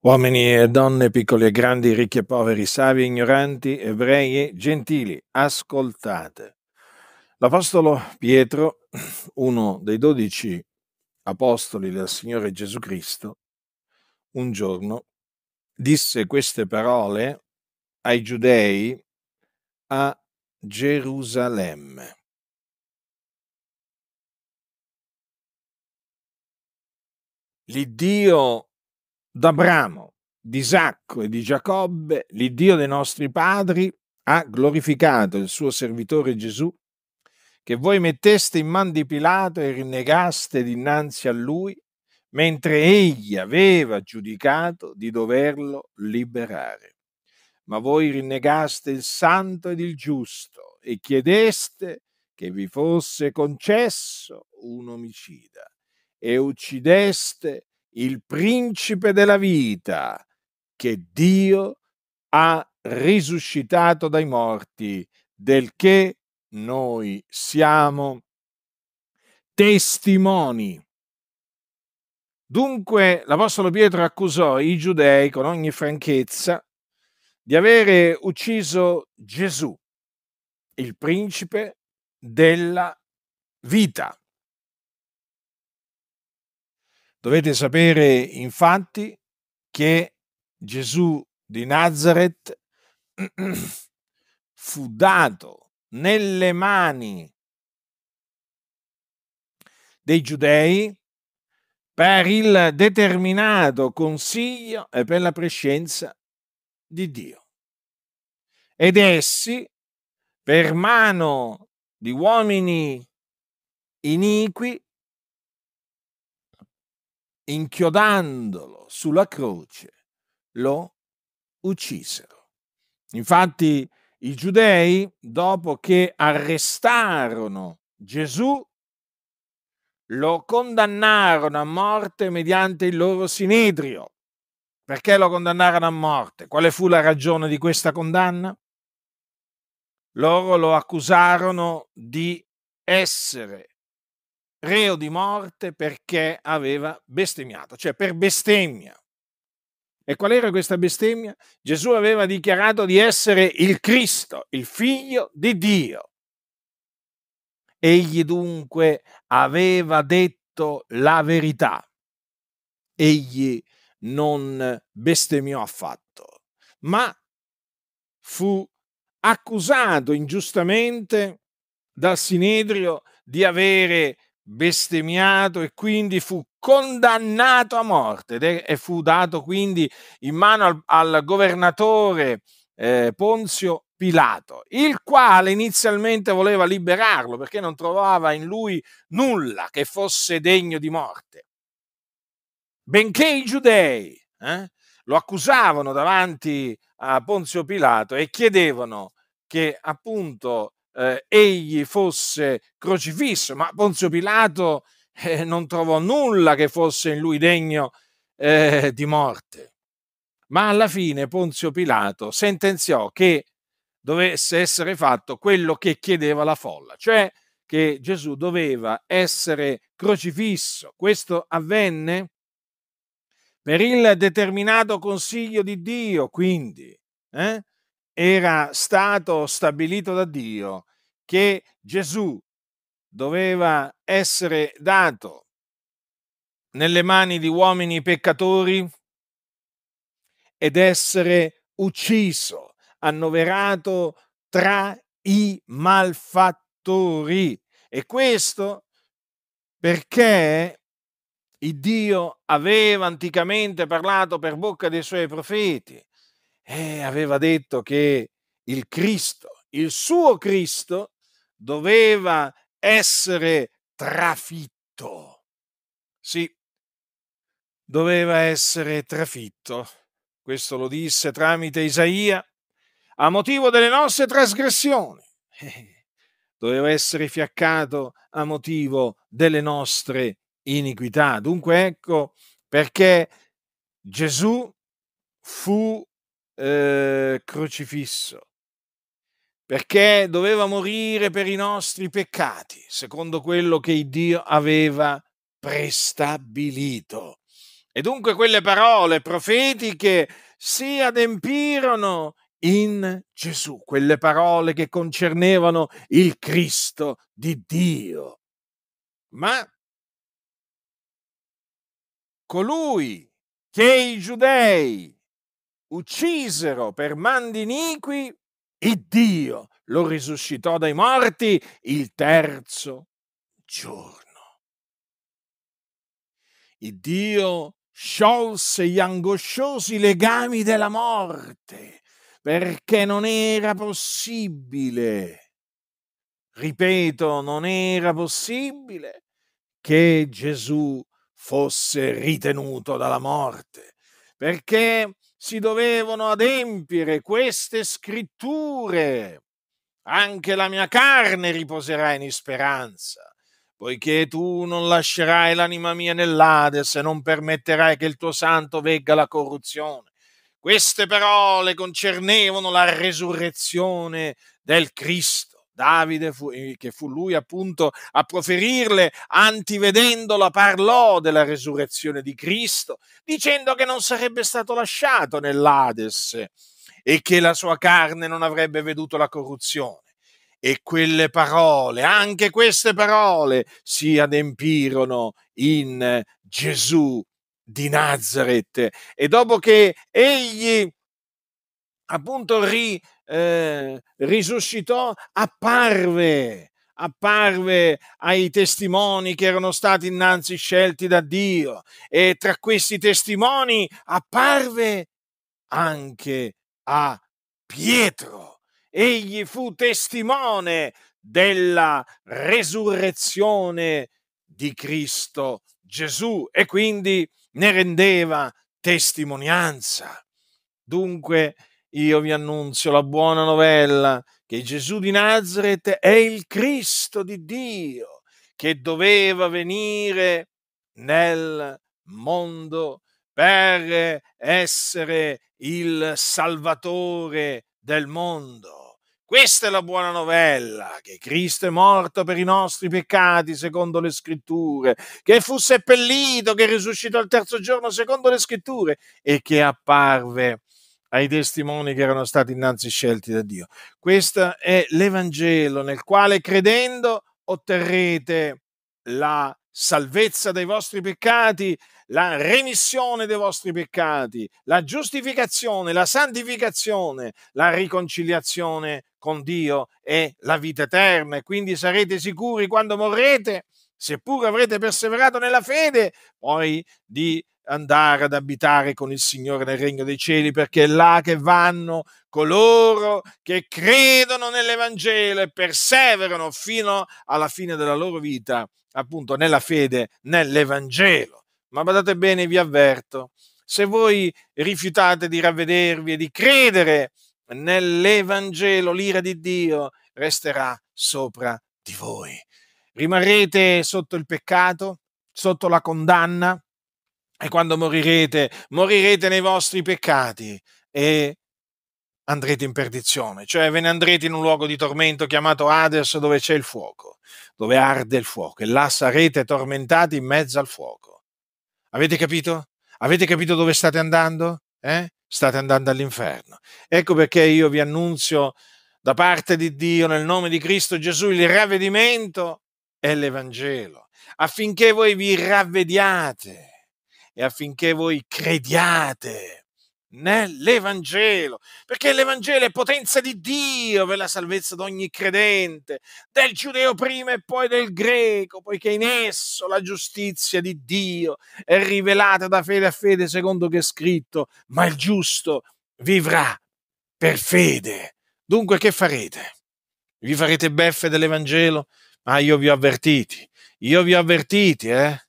Uomini e donne, piccoli e grandi, ricchi e poveri, savi e ignoranti, ebrei e gentili, ascoltate. L'Apostolo Pietro, uno dei dodici apostoli del Signore Gesù Cristo, un giorno disse queste parole ai giudei a Gerusalemme. l'Iddio d'Abramo, di Isacco e di Giacobbe, l'Iddio dei nostri padri, ha glorificato il suo servitore Gesù, che voi metteste in man di Pilato e rinnegaste dinanzi a lui, mentre egli aveva giudicato di doverlo liberare. Ma voi rinnegaste il santo ed il giusto e chiedeste che vi fosse concesso un omicida e uccideste il principe della vita che Dio ha risuscitato dai morti, del che noi siamo testimoni. Dunque l'Apostolo Pietro accusò i giudei con ogni franchezza di avere ucciso Gesù, il principe della vita. Dovete sapere infatti che Gesù di Nazareth fu dato nelle mani dei giudei per il determinato consiglio e per la prescienza di Dio. Ed essi, per mano di uomini iniqui, inchiodandolo sulla croce, lo uccisero. Infatti i giudei, dopo che arrestarono Gesù, lo condannarono a morte mediante il loro sinedrio. Perché lo condannarono a morte? Quale fu la ragione di questa condanna? Loro lo accusarono di essere reo di morte perché aveva bestemmiato, cioè per bestemmia. E qual era questa bestemmia? Gesù aveva dichiarato di essere il Cristo, il figlio di Dio. Egli dunque aveva detto la verità. Egli non bestemmiò affatto, ma fu accusato ingiustamente dal Sinedrio di avere bestemmiato e quindi fu condannato a morte e fu dato quindi in mano al, al governatore eh, Ponzio Pilato, il quale inizialmente voleva liberarlo perché non trovava in lui nulla che fosse degno di morte. Benché i giudei eh, lo accusavano davanti a Ponzio Pilato e chiedevano che appunto eh, egli fosse crocifisso, ma Ponzio Pilato eh, non trovò nulla che fosse in lui degno eh, di morte. Ma alla fine Ponzio Pilato sentenziò che dovesse essere fatto quello che chiedeva la folla, cioè che Gesù doveva essere crocifisso. Questo avvenne per il determinato consiglio di Dio, quindi. Eh? era stato stabilito da Dio che Gesù doveva essere dato nelle mani di uomini peccatori ed essere ucciso, annoverato tra i malfattori. E questo perché il Dio aveva anticamente parlato per bocca dei suoi profeti eh, aveva detto che il Cristo, il suo Cristo, doveva essere trafitto. Sì, doveva essere trafitto. Questo lo disse tramite Isaia, a motivo delle nostre trasgressioni. Eh, doveva essere fiaccato a motivo delle nostre iniquità. Dunque ecco perché Gesù fu eh, crocifisso, perché doveva morire per i nostri peccati, secondo quello che Dio aveva prestabilito. E dunque quelle parole profetiche si adempirono in Gesù, quelle parole che concernevano il Cristo di Dio. Ma colui che i giudei uccisero per mandi iniqui, il Dio lo risuscitò dai morti il terzo giorno. Il Dio sciolse gli angosciosi legami della morte perché non era possibile, ripeto, non era possibile che Gesù fosse ritenuto dalla morte, perché si dovevano adempiere queste scritture. Anche la mia carne riposerà in speranza, poiché tu non lascerai l'anima mia nell'Ades e non permetterai che il tuo santo vegga la corruzione. Queste parole concernevano la resurrezione del Cristo Davide, fu, eh, che fu lui appunto a proferirle, antivedendola, parlò della resurrezione di Cristo, dicendo che non sarebbe stato lasciato nell'Ades e che la sua carne non avrebbe veduto la corruzione. E quelle parole, anche queste parole, si adempirono in Gesù di Nazareth. E dopo che egli appunto ri, eh, risuscitò, apparve, apparve ai testimoni che erano stati innanzi scelti da Dio e tra questi testimoni apparve anche a Pietro. Egli fu testimone della resurrezione di Cristo Gesù e quindi ne rendeva testimonianza. Dunque, io vi annunzio la buona novella che Gesù di Nazareth è il Cristo di Dio che doveva venire nel mondo per essere il Salvatore del mondo. Questa è la buona novella, che Cristo è morto per i nostri peccati secondo le scritture, che fu seppellito, che risuscitò il terzo giorno secondo le scritture e che apparve ai testimoni che erano stati innanzi scelti da Dio. Questo è l'Evangelo nel quale credendo otterrete la salvezza dei vostri peccati, la remissione dei vostri peccati, la giustificazione, la santificazione, la riconciliazione con Dio e la vita eterna. E quindi sarete sicuri quando morrete, seppur avrete perseverato nella fede, poi di andare ad abitare con il Signore nel regno dei cieli, perché è là che vanno coloro che credono nell'Evangelo e perseverano fino alla fine della loro vita, appunto nella fede, nell'Evangelo. Ma badate bene, vi avverto, se voi rifiutate di ravvedervi e di credere nell'Evangelo, l'ira di Dio resterà sopra di voi. Rimarrete sotto il peccato, sotto la condanna, e quando morirete, morirete nei vostri peccati e andrete in perdizione, cioè ve ne andrete in un luogo di tormento chiamato Hades dove c'è il fuoco, dove arde il fuoco e là sarete tormentati in mezzo al fuoco. Avete capito? Avete capito dove state andando? Eh? State andando all'inferno. Ecco perché io vi annunzio da parte di Dio nel nome di Cristo Gesù il ravvedimento e l'Evangelo, affinché voi vi ravvediate e affinché voi crediate nell'Evangelo, perché l'Evangelo è potenza di Dio per la salvezza di ogni credente, del giudeo prima e poi del greco, poiché in esso la giustizia di Dio è rivelata da fede a fede secondo che è scritto, ma il giusto vivrà per fede. Dunque che farete? Vi farete beffe dell'Evangelo? Ma ah, io vi ho avvertiti, io vi ho avvertiti, eh?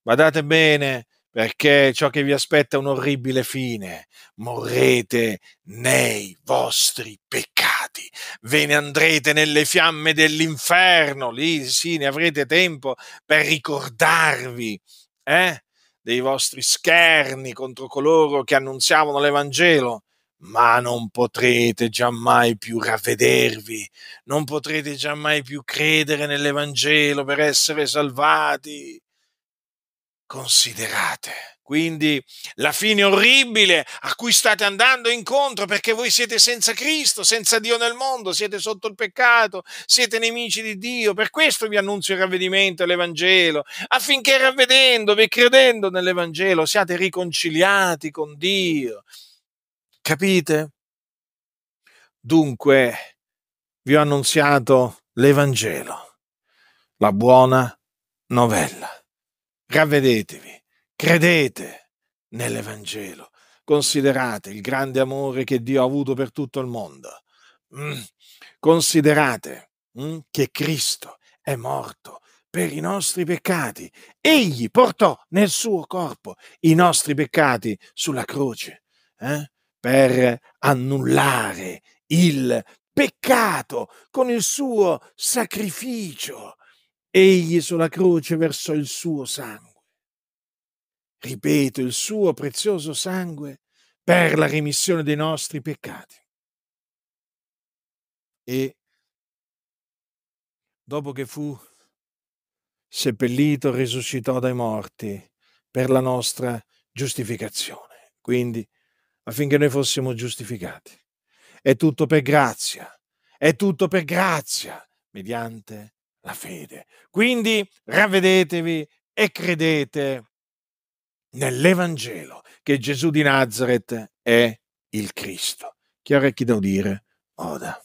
Badate bene perché ciò che vi aspetta è un'orribile fine. Morrete nei vostri peccati, ve ne andrete nelle fiamme dell'inferno, lì sì ne avrete tempo per ricordarvi eh, dei vostri scherni contro coloro che annunziavano l'Evangelo. Ma non potrete giammai più ravvedervi, non potrete giammai più credere nell'Evangelo per essere salvati considerate. Quindi la fine orribile a cui state andando incontro perché voi siete senza Cristo, senza Dio nel mondo, siete sotto il peccato, siete nemici di Dio. Per questo vi annuncio il ravvedimento e l'Evangelo, affinché ravvedendovi e credendo nell'Evangelo siate riconciliati con Dio. Capite? Dunque vi ho annunziato l'Evangelo, la buona novella Ravvedetevi, credete nell'Evangelo, considerate il grande amore che Dio ha avuto per tutto il mondo. Mm. Considerate mm, che Cristo è morto per i nostri peccati. Egli portò nel suo corpo i nostri peccati sulla croce eh? per annullare il peccato con il suo sacrificio Egli sulla croce versò il suo sangue. Ripeto, il suo prezioso sangue per la remissione dei nostri peccati. E dopo che fu seppellito, risuscitò dai morti per la nostra giustificazione, quindi affinché noi fossimo giustificati. È tutto per grazia, è tutto per grazia, mediante la fede. Quindi ravvedetevi e credete nell'Evangelo che Gesù di Nazareth è il Cristo. Chi ha orecchi da udire, oda.